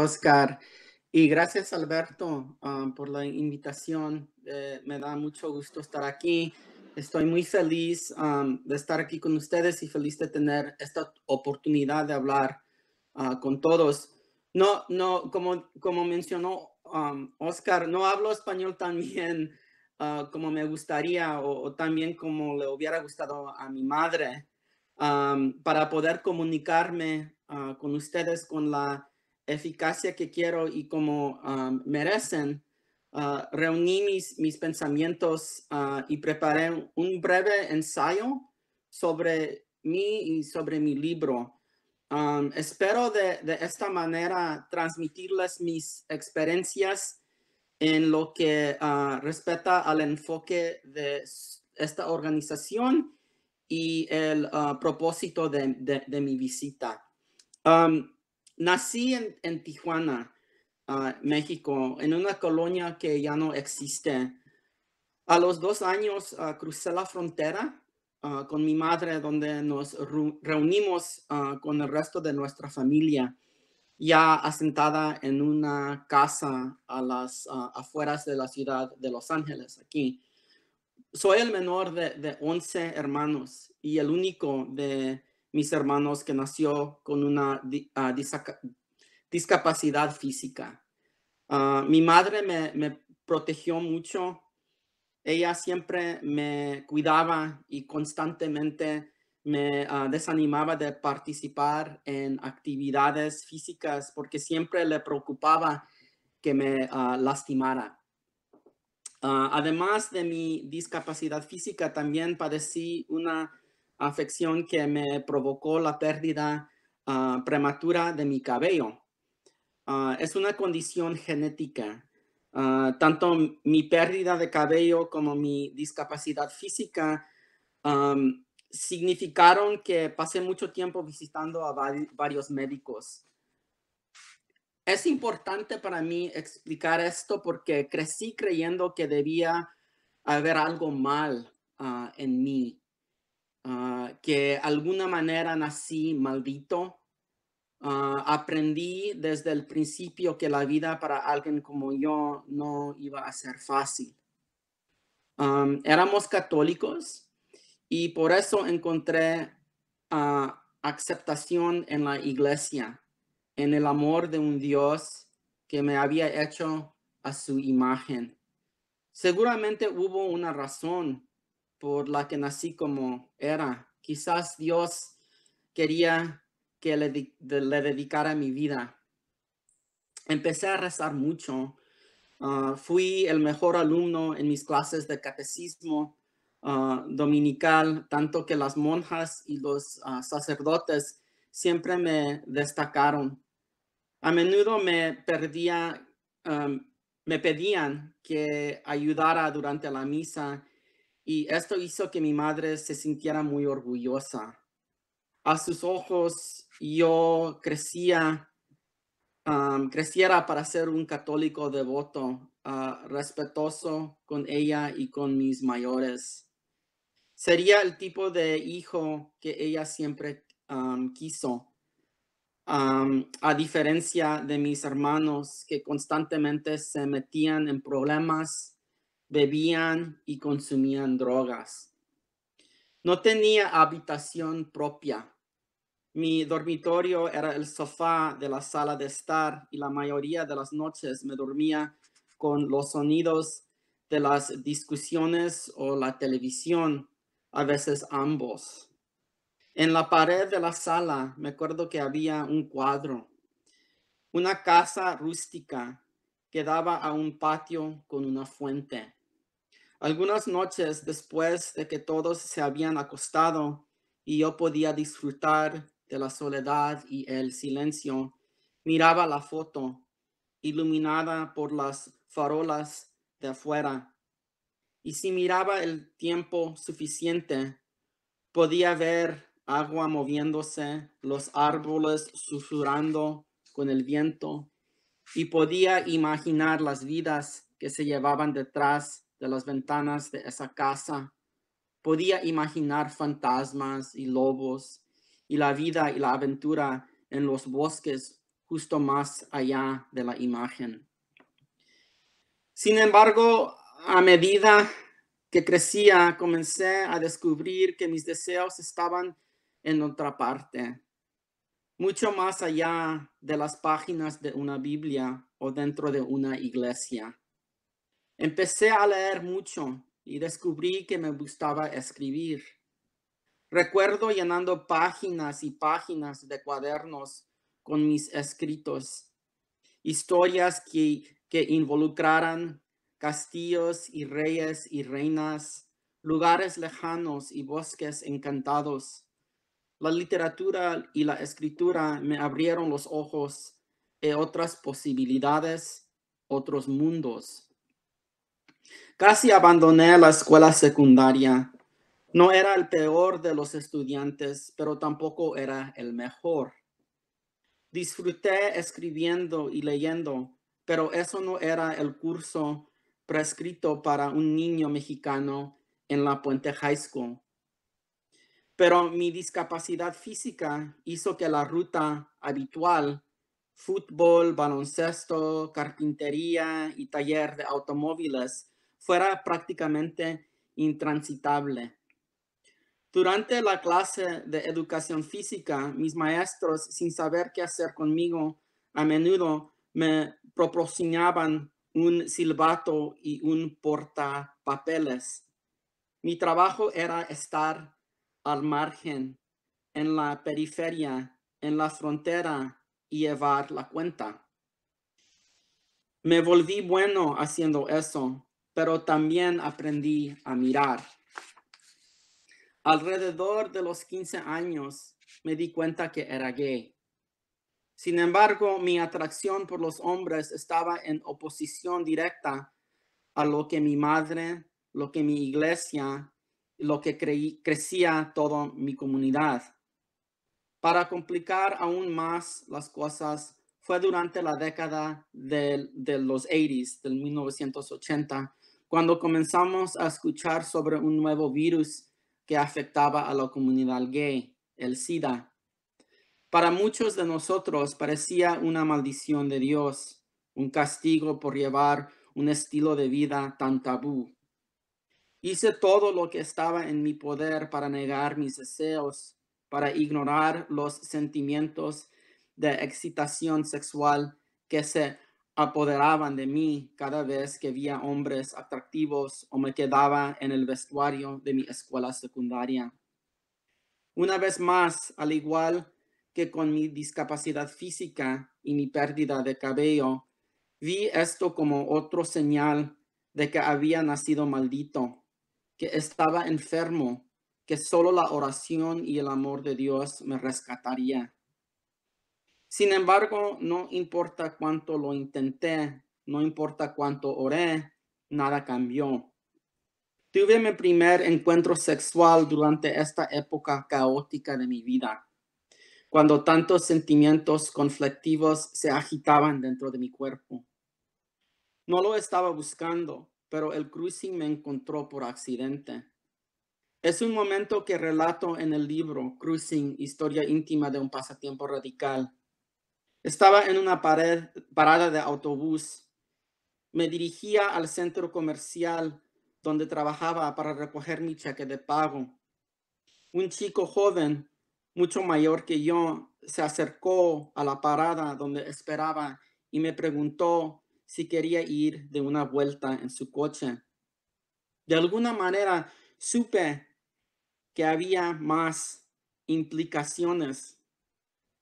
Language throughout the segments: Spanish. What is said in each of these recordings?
Oscar. Y gracias, Alberto, ah, por la invitación. Eh, me da mucho gusto estar aquí. Estoy muy feliz ah, de estar aquí con ustedes y feliz de tener esta oportunidad de hablar ah, con todos. No, no, como, como mencionó Oscar, no hablo español tan bien como me gustaría o, también como le hubiera gustado a mi madre para poder comunicarme con ustedes con la eficacia que quiero y como ah, merecen, ah, reuní mis, pensamientos ah, y preparé un breve ensayo sobre mí y sobre mi libro. espero de, esta manera transmitirles mis experiencias en lo que respecta al enfoque de esta organización y el propósito de, mi visita nací en, en Tijuana, ah, México, en una colonia que ya no existe. A los dos años ah, crucé la frontera ah, con mi madre, donde nos reunimos con el resto de nuestra familia, ya asentada en una casa a las afueras de la ciudad de Los Ángeles, aquí. Soy el menor de, de 11 hermanos y el único de mis hermanos, que nació con una ah, discapacidad física. Ah, mi madre me, protegió mucho. Ella siempre me cuidaba y constantemente me ah, desanimaba de participar en actividades físicas porque siempre le preocupaba que me lastimara. además de mi discapacidad física, también padecí una afección que me provocó la pérdida ah, prematura de mi cabello. Ah, es una condición genética. Ah, tanto mi pérdida de cabello como mi discapacidad física significaron que pasé mucho tiempo visitando a varios médicos. Es importante para mí explicar esto porque crecí creyendo que debía haber algo mal en mí que ah, que alguna manera nací maldito. Ah, aprendí desde el principio que la vida para alguien como yo no iba a ser fácil. éramos católicos y por eso encontré ah, aceptación en la iglesia, en el amor de un Dios que me había hecho a su imagen. Seguramente hubo una razón por la que nací como era. Quizás Dios quería que le, dedicara mi vida. Empecé a rezar mucho. Ah, fui el mejor alumno en mis clases de catecismo ah, dominical, tanto que las monjas y los ah, sacerdotes siempre me destacaron. A menudo me perdía, me pedían que ayudara durante la misa y esto hizo que mi madre se sintiera muy orgullosa. A sus ojos yo crecía, creciera para ser un católico devoto, ah, respetuoso con ella y con mis mayores. Sería el tipo de hijo que ella siempre quiso. a diferencia de mis hermanos que constantemente se metían en problemas bebían y consumían drogas. No tenía habitación propia. Mi dormitorio era el sofá de la sala de estar y la mayoría de las noches me dormía con los sonidos de las discusiones o la televisión, a veces ambos. En la pared de la sala me acuerdo que había un cuadro, una casa rústica que daba a un patio con una fuente. Algunas noches después de que todos se habían acostado y yo podía disfrutar de la soledad y el silencio, miraba la foto iluminada por las farolas de afuera. Y si miraba el tiempo suficiente, podía ver agua moviéndose, los árboles susurrando con el viento, y podía imaginar las vidas que se llevaban detrás de las ventanas de esa casa. Podía imaginar fantasmas y lobos y la vida y la aventura en los bosques justo más allá de la imagen. Sin embargo, a medida que crecía, comencé a descubrir que mis deseos estaban en otra parte, mucho más allá de las páginas de una Biblia o dentro de una iglesia. Empecé a leer mucho y descubrí que me gustaba escribir. Recuerdo llenando páginas y páginas de cuadernos con mis escritos, historias que, involucraran castillos y reyes y reinas, lugares lejanos y bosques encantados. La literatura y la escritura me abrieron los ojos a otras posibilidades, otros mundos. Casi abandoné la escuela secundaria. No era el peor de los estudiantes, pero tampoco era el mejor. Disfruté escribiendo y leyendo, pero eso no era el curso prescrito para un niño mexicano en la Puente High School. Pero mi discapacidad física hizo que la ruta habitual, fútbol, baloncesto, carpintería y taller de automóviles, fuera prácticamente intransitable. Durante la clase de educación física, mis maestros, sin saber qué hacer conmigo, a menudo me proporcionaban un silbato y un portapapeles. Mi trabajo era estar al margen, en la periferia, en la frontera y llevar la cuenta. Me volví bueno haciendo eso, pero también aprendí a mirar. Alrededor de los 15 años me di cuenta que era gay. Sin embargo, mi atracción por los hombres estaba en oposición directa a lo que mi madre, lo que mi iglesia, lo que creí, crecía toda mi comunidad. Para complicar aún más las cosas, fue durante la década de, los 80s, del 1980, cuando comenzamos a escuchar sobre un nuevo virus que afectaba a la comunidad gay, el SIDA. Para muchos de nosotros parecía una maldición de Dios, un castigo por llevar un estilo de vida tan tabú. Hice todo lo que estaba en mi poder para negar mis deseos, para ignorar los sentimientos de excitación sexual que se apoderaban de mí cada vez que veía hombres atractivos o me quedaba en el vestuario de mi escuela secundaria. Una vez más, al igual que con mi discapacidad física y mi pérdida de cabello, vi esto como otro señal de que había nacido maldito, que estaba enfermo, que solo la oración y el amor de Dios me rescataría. Sin embargo, no importa cuánto lo intenté, no importa cuánto oré, nada cambió. Tuve mi primer encuentro sexual durante esta época caótica de mi vida, cuando tantos sentimientos conflictivos se agitaban dentro de mi cuerpo. No lo estaba buscando, pero el cruising me encontró por accidente. Es un momento que relato en el libro Cruising, historia íntima de un pasatiempo radical, estaba en una parada de autobús. Me dirigía al centro comercial donde trabajaba para recoger mi cheque de pago. Un chico joven, mucho mayor que yo, se acercó a la parada donde esperaba y me preguntó si quería ir de una vuelta en su coche. De alguna manera supe que había más implicaciones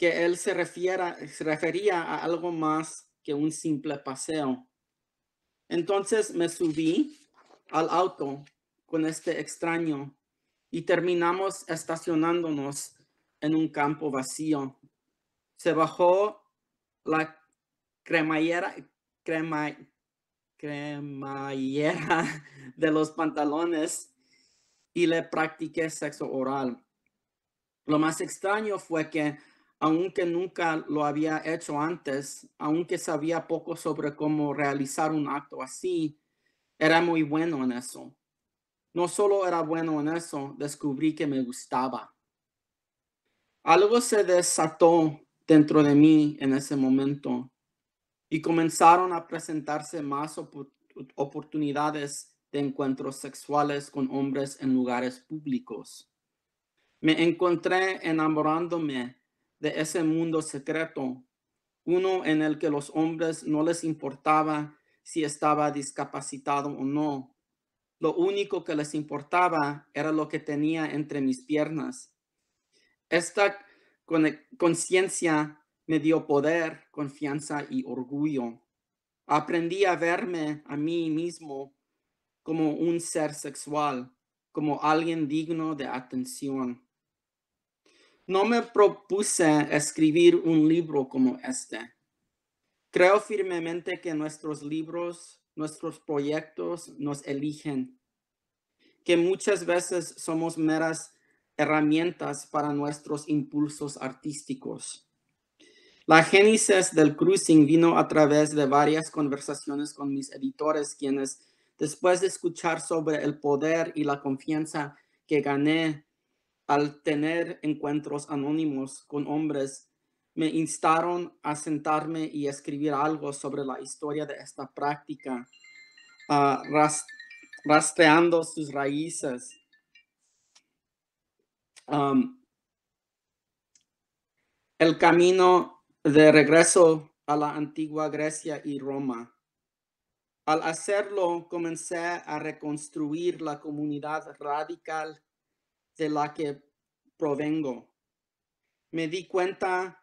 que él se, refiera, se refería a algo más que un simple paseo. Entonces me subí al auto con este extraño y terminamos estacionándonos en un campo vacío. Se bajó la cremallera, cremallera de los pantalones y le practiqué sexo oral. Lo más extraño fue que aunque nunca lo había hecho antes, aunque sabía poco sobre cómo realizar un acto así, era muy bueno en eso. No solo era bueno en eso, descubrí que me gustaba. Algo se desató dentro de mí en ese momento y comenzaron a presentarse más oportunidades de encuentros sexuales con hombres en lugares públicos. Me encontré enamorándome de ese mundo secreto, uno en el que los hombres no les importaba si estaba discapacitado o no. Lo único que les importaba era lo que tenía entre mis piernas. Esta conciencia me dio poder, confianza y orgullo. Aprendí a verme a mí mismo como un ser sexual, como alguien digno de atención. No me propuse escribir un libro como este. Creo firmemente que nuestros libros, nuestros proyectos nos eligen, que muchas veces somos meras herramientas para nuestros impulsos artísticos. La génesis del cruising vino a través de varias conversaciones con mis editores, quienes, después de escuchar sobre el poder y la confianza que gané al tener encuentros anónimos con hombres, me instaron a sentarme y escribir algo sobre la historia de esta práctica, ah, rastreando sus raíces. el camino de regreso a la antigua Grecia y Roma. Al hacerlo, comencé a reconstruir la comunidad radical de la que provengo. Me di cuenta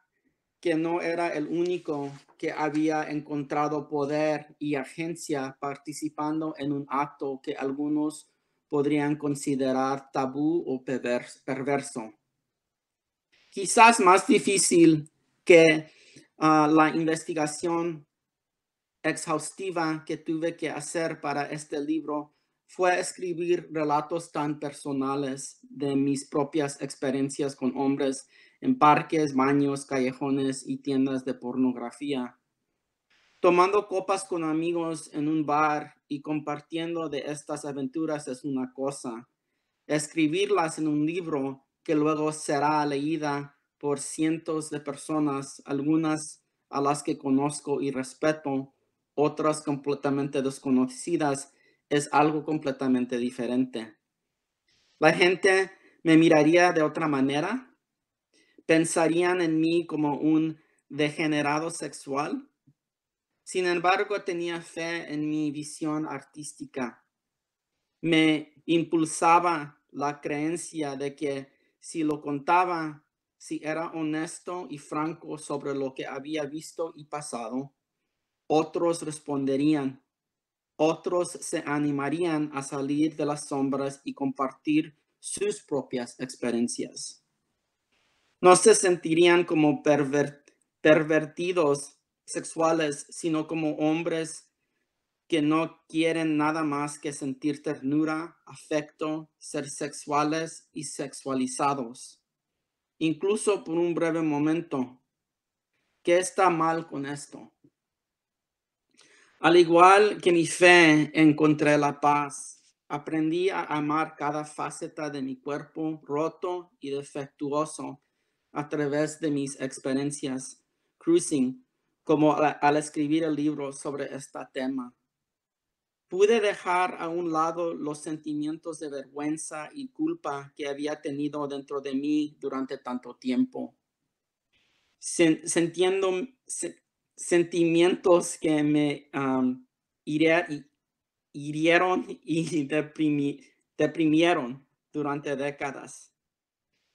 que no era el único que había encontrado poder y agencia participando en un acto que algunos podrían considerar tabú o perverso. Quizás más difícil que ah, la investigación exhaustiva que tuve que hacer para este libro fue escribir relatos tan personales de mis propias experiencias con hombres en parques, baños, callejones y tiendas de pornografía. Tomando copas con amigos en un bar y compartiendo de estas aventuras es una cosa. Escribirlas en un libro que luego será leída por cientos de personas, algunas a las que conozco y respeto, otras completamente desconocidas es algo completamente diferente. La gente me miraría de otra manera, pensarían en mí como un degenerado sexual. Sin embargo, tenía fe en mi visión artística. Me impulsaba la creencia de que si lo contaba, si era honesto y franco sobre lo que había visto y pasado, otros responderían otros se animarían a salir de las sombras y compartir sus propias experiencias. No se sentirían como pervertidos sexuales, sino como hombres que no quieren nada más que sentir ternura, afecto, ser sexuales y sexualizados, incluso por un breve momento. ¿Qué está mal con esto? Al igual que mi fe, encontré la paz. Aprendí a amar cada faceta de mi cuerpo roto y defectuoso a través de mis experiencias. Cruising, como al, escribir el libro sobre este tema. Pude dejar a un lado los sentimientos de vergüenza y culpa que había tenido dentro de mí durante tanto tiempo. Sintiendo, sentimientos que me hirieron y deprimieron durante décadas.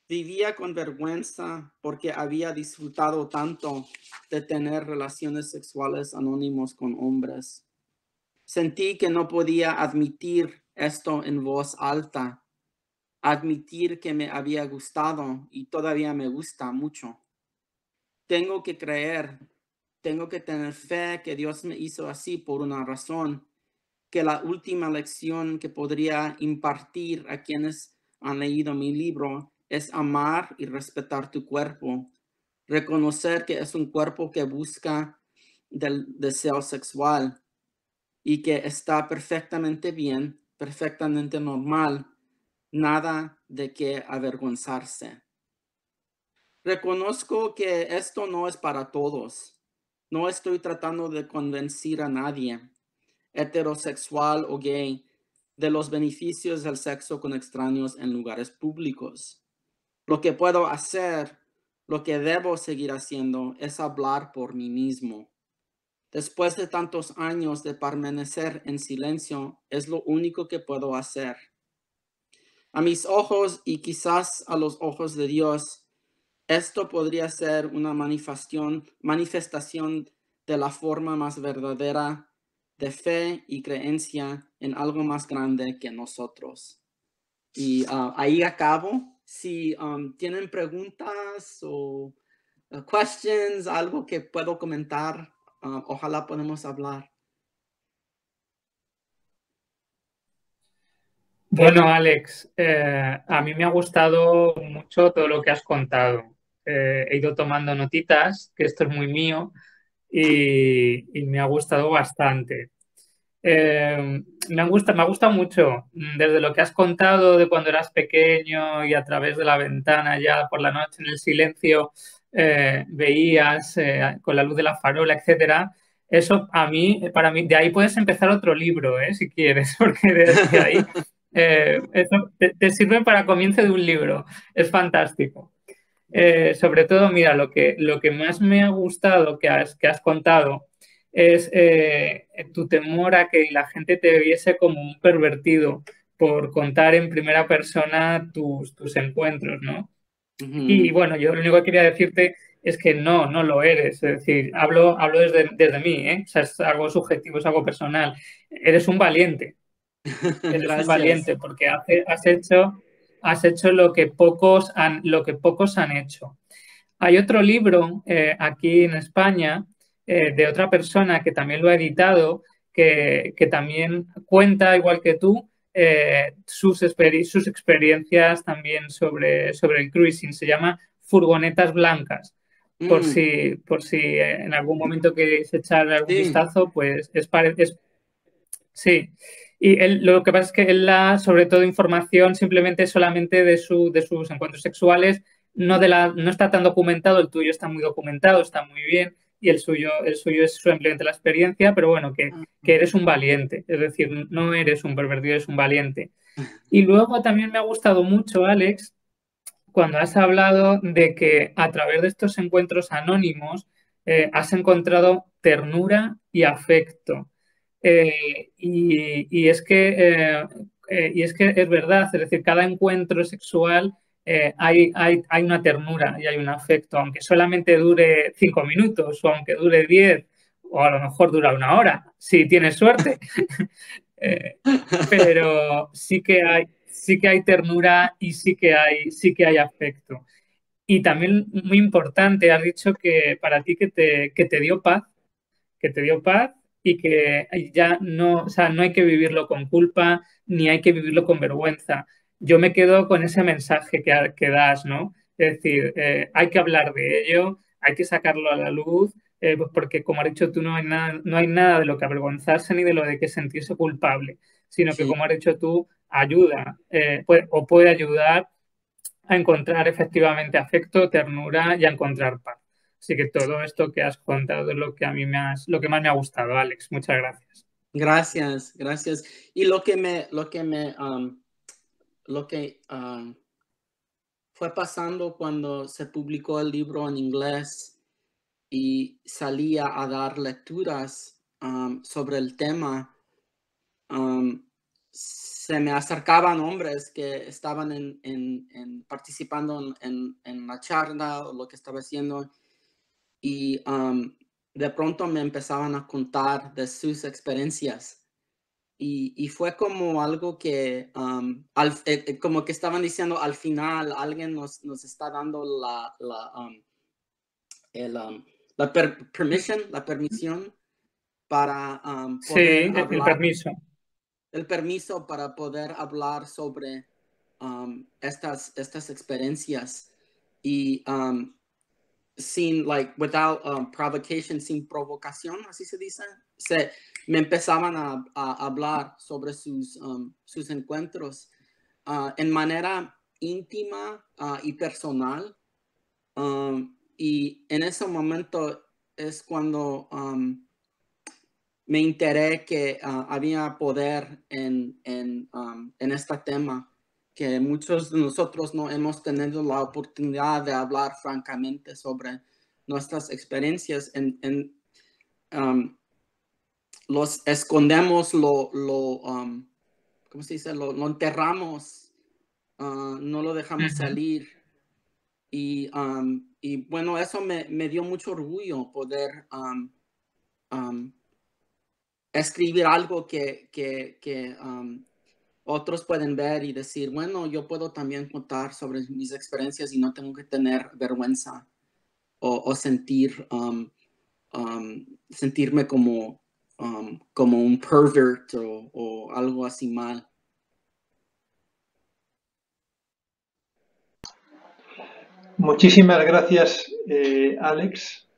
Vivía con vergüenza porque había disfrutado tanto de tener relaciones sexuales anónimos con hombres. Sentí que no podía admitir esto en voz alta, admitir que me había gustado y todavía me gusta mucho. Tengo que creer tengo que tener fe que Dios me hizo así por una razón, que la última lección que podría impartir a quienes han leído mi libro es amar y respetar tu cuerpo, reconocer que es un cuerpo que busca del deseo sexual y que está perfectamente bien, perfectamente normal, nada de que avergonzarse. Reconozco que esto no es para todos no estoy tratando de convencer a nadie, heterosexual o gay, de los beneficios del sexo con extraños en lugares públicos. Lo que puedo hacer, lo que debo seguir haciendo, es hablar por mí mismo. Después de tantos años de permanecer en silencio, es lo único que puedo hacer. A mis ojos y quizás a los ojos de Dios, esto podría ser una manifestación, manifestación de la forma más verdadera de fe y creencia en algo más grande que nosotros. Y ah, ahí acabo. Si um, tienen preguntas o cuestiones, uh, questions, algo que puedo comentar, ah, ojalá podemos hablar. Bueno, Alex, eh, a mí me ha gustado mucho todo lo que has contado. Eh, he ido tomando notitas, que esto es muy mío, y, me ha gustado bastante. Eh, me, gusta, me ha gustado mucho mm, desde lo que has contado de cuando eras pequeño y a través de la ventana ya por la noche en el silencio eh, veías con la luz de la farola, etcétera. Eso a mí, para mí, de ahí puedes empezar otro libro, si quieres, porque desde ahí te sirve para comienzo de un libro. Es fantástico. Eh, sobre todo, mira, lo que, lo que más me ha gustado que has, que has contado es eh, tu temor a que la gente te viese como un pervertido por contar en primera persona tus, tus encuentros, ¿no? Y bueno, yo lo único que quería decirte es que no, no lo eres. Es decir, hablo, hablo desde, mí, ¿eh? es algo subjetivo, es algo personal. Eres un valiente. Eres valiente porque hace, has hecho has hecho lo que pocos han, lo que pocos han hecho. Hay otro libro eh, aquí en España eh, de otra persona que también lo ha editado, que, también cuenta, igual que tú, eh, sus, sus, experiencias también sobre, sobre el cruising. Se llama Furgonetas Blancas. Por, mm. si, por si en algún momento queréis echar algún vistazo, pues es, es Sí, y él, lo que pasa es que él la, sobre todo, información simplemente solamente de, su, de sus encuentros sexuales, no, de la, no está tan documentado, el tuyo está muy documentado, está muy bien, y el suyo, el suyo es simplemente la experiencia, pero bueno, que, eres un valiente, es decir, no eres un pervertido, eres un valiente. Y luego también me ha gustado mucho, Alex, cuando has hablado de que a través de estos encuentros anónimos eh, has encontrado ternura y afecto. Eh, y, es que, eh, eh, y es que es verdad, es decir, cada encuentro sexual hay, hay, una ternura y hay un afecto, aunque solamente dure cinco minutos o aunque dure diez o a lo mejor dura una hora, si tienes suerte. pero sí que hay, sí que hay ternura y sí que hay, sí que hay afecto. Y también muy importante, has dicho que para ti que te, que te dio paz, que te dio paz y que ya no, o sea, no hay que vivirlo con culpa ni hay que vivirlo con vergüenza. Yo me quedo con ese mensaje que, que das, ¿no? Es decir, eh, hay que hablar de ello, hay que sacarlo a la luz, eh, pues porque como has dicho tú, no hay, nada, no hay nada de lo que avergonzarse ni de lo de que sentirse culpable, sino que como has dicho tú, ayuda eh, o puede ayudar a encontrar efectivamente afecto, ternura y a encontrar paz. Así que todo esto que has contado es lo que a mí me lo que más me ha gustado, Alex. Muchas gracias. Gracias, gracias. Y lo que me, lo que me, um, lo que um, fue pasando cuando se publicó el libro en inglés y salía a dar lecturas um, sobre el tema, se me acercaban hombres que estaban en, en, participando en, en, la charla o lo que estaba haciendo y de pronto me empezaban a contar de sus experiencias. Y, y fue como algo que, eh, eh, como que estaban diciendo, al final alguien nos, nos está dando la, la, el, la la permisión para poder sí, hablar, el permiso. El permiso para poder hablar sobre estas, estas experiencias. Y sin, like, without um, sin provocación, así se dice, se, me empezaban a, hablar sobre sus, um, sus encuentros ah, en manera íntima ah, y personal. Um, y en ese momento es cuando me enteré que ah, había poder en, en, en este tema que muchos de nosotros no hemos tenido la oportunidad de hablar francamente sobre nuestras experiencias. En, um, los escondemos, lo, lo um, ¿cómo se dice? Lo, enterramos, uh, no lo dejamos salir. Y, um, y bueno, eso me, me, dio mucho orgullo poder escribir algo que, que, que otros pueden ver y decir, bueno, yo puedo también contar sobre mis experiencias y no tengo que tener vergüenza o, sentir, um, um, sentirme como, um, como un pervert o, algo así mal. Muchísimas gracias, eh, Alex.